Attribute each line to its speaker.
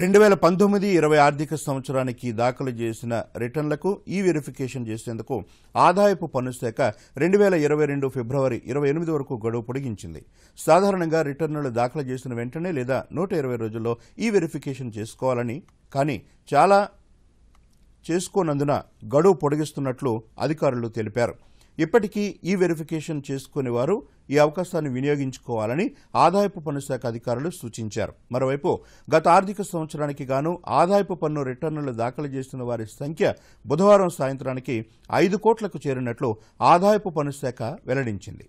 Speaker 1: రెండు వేల పంతొమ్మిది ఇరవై ఆర్థిక సంవత్సరానికి దాఖలు చేసిన రిటర్న్లకు ఈ వెరిఫికేషన్ చేసేందుకు ఆదాయపు పన్ను శాఖ రెండు వేల ఇరవై రెండు ఫిబ్రవరి ఇరవై ఎనిమిది వరకు గడువు పొడిగించింది సాధారణంగా రిటర్నులు దాఖలు చేసిన వెంటనే లేదా నూట ఇరవై రోజుల్లో ఈ వెరిఫికేషన్ చేసుకోవాలని కానీ చాలా చేసుకోనందున గడువు పొడిగిస్తున్నట్లు అధికారులు తెలిపారు ఇప్పటికీ ఈ వెరిఫికేషన్ వారు ఈ అవకాశాన్ని వినియోగించుకోవాలని ఆదాయపు పన్ను శాఖ అధికారులు సూచించారు మరోవైపు గత ఆర్థిక సంవత్సరానికి గాను ఆదాయపు పన్ను రిటర్నులు దాఖలు చేస్తున్న వారి సంఖ్య బుధవారం సాయంత్రానికి ఐదు కోట్లకు చేరినట్లు ఆదాయపు పన్ను శాఖ వెల్లడించింది